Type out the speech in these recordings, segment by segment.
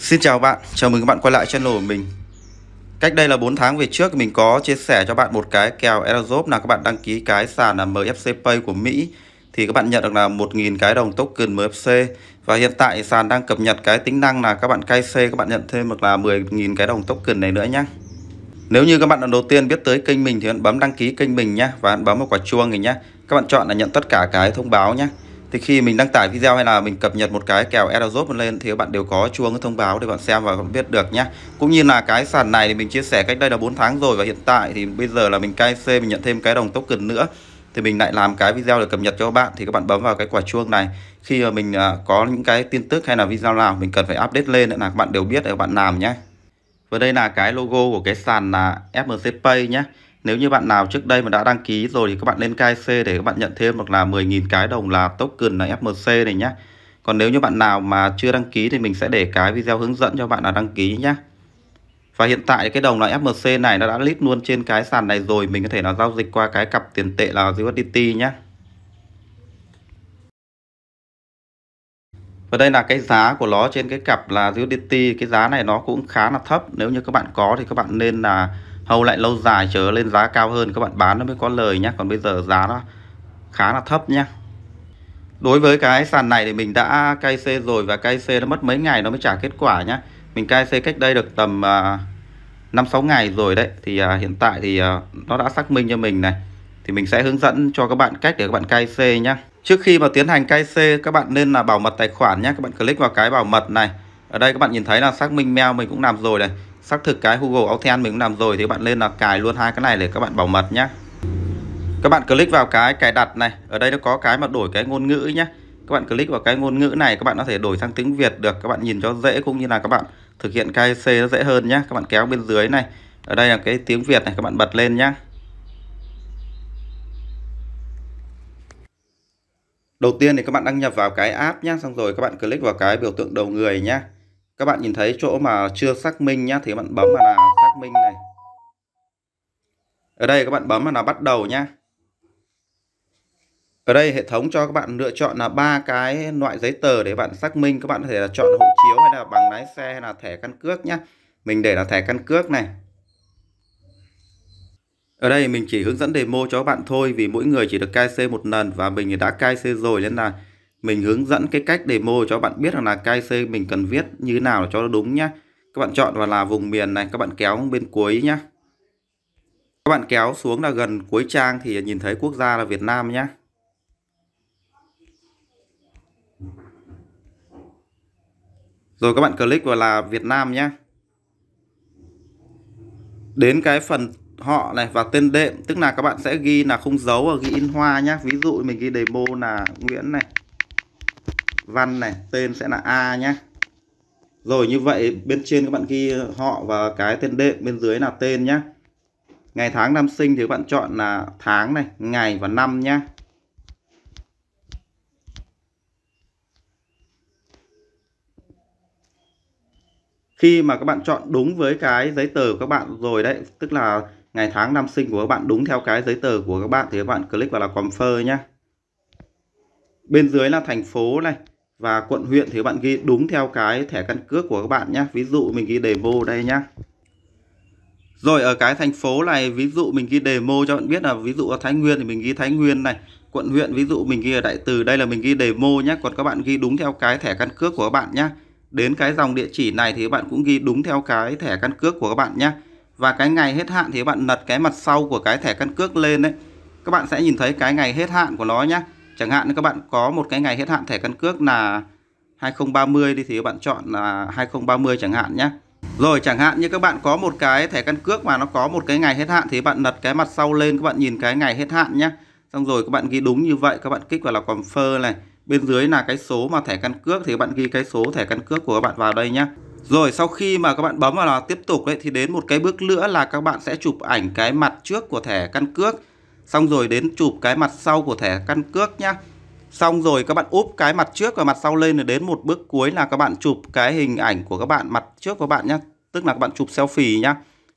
Xin chào bạn, chào mừng các bạn quay lại channel của mình Cách đây là 4 tháng về trước mình có chia sẻ cho bạn một cái kèo Aerozop là các bạn đăng ký cái sàn là MFC Pay của Mỹ thì các bạn nhận được là 1.000 cái đồng token MFC và hiện tại sàn đang cập nhật cái tính năng là các bạn cay C các bạn nhận thêm được là 10.000 cái đồng token này nữa nhé nếu như các bạn lần đầu tiên biết tới kênh mình thì bạn bấm đăng ký kênh mình nhé và bạn bấm một quả chuông này nhé các bạn chọn là nhận tất cả cái thông báo nhé thì khi mình đăng tải video hay là mình cập nhật một cái kèo Erazop lên thì các bạn đều có chuông thông báo để bạn xem và bạn biết được nhé cũng như là cái sàn này thì mình chia sẻ cách đây là 4 tháng rồi và hiện tại thì bây giờ là mình KC mình nhận thêm cái đồng token nữa thì mình lại làm cái video để cập nhật cho các bạn thì các bạn bấm vào cái quả chuông này khi mà mình à, có những cái tin tức hay là video nào mình cần phải update lên là các bạn đều biết để các bạn làm nhé và đây là cái logo của cái sàn là FMC Pay nhé nếu như bạn nào trước đây mà đã đăng ký rồi thì các bạn lên KIC để các bạn nhận thêm hoặc là 10.000 cái đồng là token là FMC này nhé. Còn nếu như bạn nào mà chưa đăng ký thì mình sẽ để cái video hướng dẫn cho bạn là đăng ký nhé. Và hiện tại cái đồng là FMC này nó đã list luôn trên cái sàn này rồi, mình có thể là giao dịch qua cái cặp tiền tệ là USDT nhé. Và đây là cái giá của nó trên cái cặp là USDT, cái giá này nó cũng khá là thấp, nếu như các bạn có thì các bạn nên là hầu lại lâu dài chờ lên giá cao hơn các bạn bán nó mới có lời nhé còn bây giờ giá nó khá là thấp nhé đối với cái sàn này thì mình đã KC rồi và KC nó mất mấy ngày nó mới trả kết quả nhé mình KC cách đây được tầm à, năm uh, sáu ngày rồi đấy thì uh, hiện tại thì uh, nó đã xác minh cho mình này thì mình sẽ hướng dẫn cho các bạn cách để các bạn KC nhé trước khi mà tiến hành KC các bạn nên là bảo mật tài khoản nhé các bạn click vào cái bảo mật này ở đây các bạn nhìn thấy là xác minh mail mình cũng làm rồi này xác thực cái Google Authent mình cũng làm rồi thì các bạn lên là cài luôn hai cái này để các bạn bảo mật nhé các bạn click vào cái cài đặt này ở đây nó có cái mà đổi cái ngôn ngữ nhé các bạn click vào cái ngôn ngữ này các bạn có thể đổi sang tiếng Việt được các bạn nhìn cho dễ cũng như là các bạn thực hiện KC nó dễ hơn nhé các bạn kéo bên dưới này ở đây là cái tiếng Việt này các bạn bật lên nhé đầu tiên thì các bạn đăng nhập vào cái app nhé xong rồi các bạn click vào cái biểu tượng đầu người nhé các bạn nhìn thấy chỗ mà chưa xác minh nhá thì các bạn bấm vào là xác minh này ở đây các bạn bấm vào là bắt đầu nhá ở đây hệ thống cho các bạn lựa chọn là ba cái loại giấy tờ để bạn xác minh các bạn có thể là chọn hộ chiếu hay là bằng lái xe hay là thẻ căn cước nhá mình để là thẻ căn cước này ở đây mình chỉ hướng dẫn demo cho các bạn thôi vì mỗi người chỉ được KC một lần và mình đã KC rồi nên là mình hướng dẫn cái cách demo cho bạn biết rằng là KIC mình cần viết như thế nào cho nó đúng nhá các bạn chọn vào là vùng miền này các bạn kéo bên cuối nhá các bạn kéo xuống là gần cuối trang thì nhìn thấy quốc gia là Việt Nam nhá rồi các bạn click vào là Việt Nam nhá đến cái phần họ này và tên đệm tức là các bạn sẽ ghi là không dấu và ghi in hoa nhá ví dụ mình ghi demo là Nguyễn này văn này tên sẽ là a nhé rồi như vậy bên trên các bạn ghi họ và cái tên đệm bên dưới là tên nhé ngày tháng năm sinh thì các bạn chọn là tháng này ngày và năm nhé khi mà các bạn chọn đúng với cái giấy tờ của các bạn rồi đấy tức là ngày tháng năm sinh của các bạn đúng theo cái giấy tờ của các bạn thì các bạn click vào là confirm nhé bên dưới là thành phố này và quận huyện thì các bạn ghi đúng theo cái thẻ căn cước của các bạn nhé ví dụ mình ghi demo đây nhé rồi ở cái thành phố này ví dụ mình ghi demo cho bạn biết là ví dụ ở Thái Nguyên thì mình ghi Thái Nguyên này quận huyện ví dụ mình ghi ở Đại Từ đây là mình ghi demo nhé còn các bạn ghi đúng theo cái thẻ căn cước của các bạn nhé đến cái dòng địa chỉ này thì các bạn cũng ghi đúng theo cái thẻ căn cước của các bạn nhé và cái ngày hết hạn thì các bạn lật cái mặt sau của cái thẻ căn cước lên đấy các bạn sẽ nhìn thấy cái ngày hết hạn của nó nhé chẳng hạn các bạn có một cái ngày hết hạn thẻ căn cước là 2030 đi thì các bạn chọn là 2030 chẳng hạn nhé rồi chẳng hạn như các bạn có một cái thẻ căn cước mà nó có một cái ngày hết hạn thì bạn lật cái mặt sau lên các bạn nhìn cái ngày hết hạn nhé xong rồi các bạn ghi đúng như vậy các bạn kích vào là confirm này bên dưới là cái số mà thẻ căn cước thì các bạn ghi cái số thẻ căn cước của các bạn vào đây nhé rồi sau khi mà các bạn bấm vào là tiếp tục đấy thì đến một cái bước nữa là các bạn sẽ chụp ảnh cái mặt trước của thẻ căn cước Xong rồi đến chụp cái mặt sau của thẻ căn cước nhá. Xong rồi các bạn úp cái mặt trước và mặt sau lên rồi đến một bước cuối là các bạn chụp cái hình ảnh của các bạn mặt trước của các bạn nhá. Tức là các bạn chụp selfie nhá.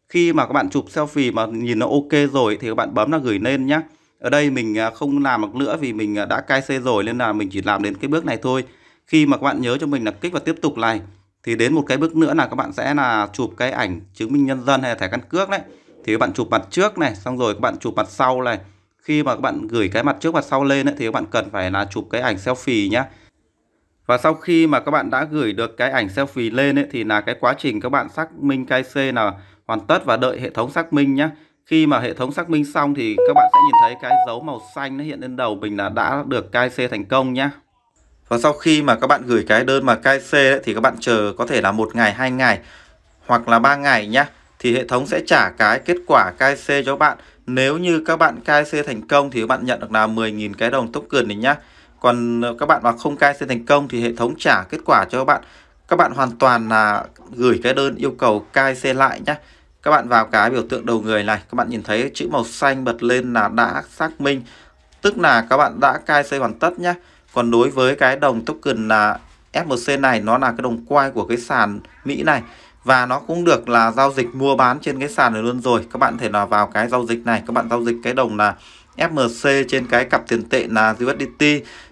Khi mà các bạn chụp selfie mà nhìn nó ok rồi thì các bạn bấm là gửi lên nhá. Ở đây mình à, không làm được nữa vì mình à, đã cai xe rồi nên là mình chỉ làm đến cái bước này thôi. Khi mà các bạn nhớ cho mình là kích vào tiếp tục này thì đến một cái bước nữa là các bạn sẽ là chụp cái ảnh chứng minh nhân dân hay là thẻ căn cước đấy thì các bạn chụp mặt trước này xong rồi các bạn chụp mặt sau này khi mà các bạn gửi cái mặt trước mặt sau lên ấy, thì các bạn cần phải là chụp cái ảnh selfie nhé và sau khi mà các bạn đã gửi được cái ảnh selfie lên ấy, thì là cái quá trình các bạn xác minh KC là hoàn tất và đợi hệ thống xác minh nhé khi mà hệ thống xác minh xong thì các bạn sẽ nhìn thấy cái dấu màu xanh nó hiện lên đầu mình là đã được KC thành công nhé và sau khi mà các bạn gửi cái đơn mà KC ấy, thì các bạn chờ có thể là một ngày hai ngày hoặc là ba ngày nhé thì hệ thống sẽ trả cái kết quả KC cho bạn. Nếu như các bạn KC thành công thì các bạn nhận được là 10.000 cái đồng token này nhá. Còn các bạn mà không KC thành công thì hệ thống trả kết quả cho các bạn. Các bạn hoàn toàn là gửi cái đơn yêu cầu KC lại nhá. Các bạn vào cái biểu tượng đầu người này, các bạn nhìn thấy chữ màu xanh bật lên là đã xác minh. Tức là các bạn đã KC hoàn tất nhá. Còn đối với cái đồng token là FMC này nó là cái đồng quay của cái sàn Mỹ này và nó cũng được là giao dịch mua bán trên cái sàn này luôn rồi các bạn thể là vào cái giao dịch này các bạn giao dịch cái đồng là FMC trên cái cặp tiền tệ là USDT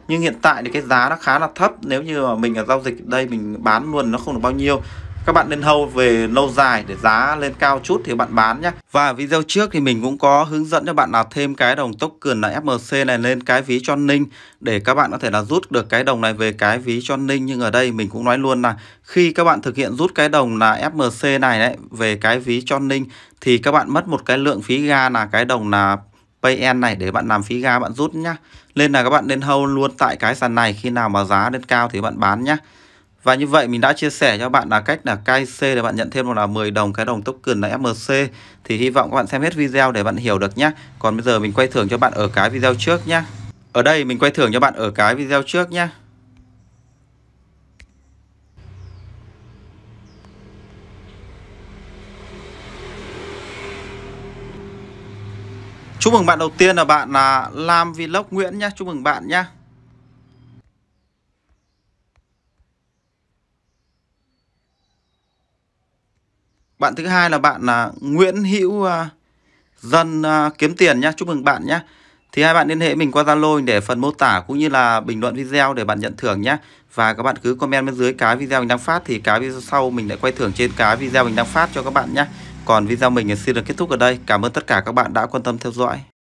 nhưng hiện tại thì cái giá nó khá là thấp nếu như mà mình ở giao dịch đây mình bán luôn nó không được bao nhiêu các bạn nên hâu về lâu dài để giá lên cao chút thì bạn bán nhé và video trước thì mình cũng có hướng dẫn cho bạn là thêm cái đồng token là FMC này lên cái ví cho Ninh để các bạn có thể là rút được cái đồng này về cái ví cho Ninh nhưng ở đây mình cũng nói luôn là khi các bạn thực hiện rút cái đồng là FMC này đấy về cái ví cho Ninh thì các bạn mất một cái lượng phí ga là cái đồng là PN này để bạn làm phí ga bạn rút nhá. Nên là các bạn nên hâu luôn tại cái sàn này khi nào mà giá lên cao thì bạn bán nhá. Và như vậy mình đã chia sẻ cho các bạn là cách là KC để bạn nhận thêm một là 10 đồng cái đồng token là MC thì hy vọng các bạn xem hết video để bạn hiểu được nhé. Còn bây giờ mình quay thưởng cho bạn ở cái video trước nhé. Ở đây mình quay thưởng cho bạn ở cái video trước nhé. Chúc mừng bạn đầu tiên là bạn là Lam Vlog Nguyễn nhé. Chúc mừng bạn nhé. Bạn thứ hai là bạn là Nguyễn Hữu à, Dân à, Kiếm Tiền nhá. Chúc mừng bạn nhá. Thì hai bạn liên hệ mình qua Zalo để phần mô tả cũng như là bình luận video để bạn nhận thưởng nhá Và các bạn cứ comment bên dưới cái video mình đang phát thì cái video sau mình lại quay thưởng trên cái video mình đang phát cho các bạn nhá Còn video mình xin được kết thúc ở đây. Cảm ơn tất cả các bạn đã quan tâm theo dõi.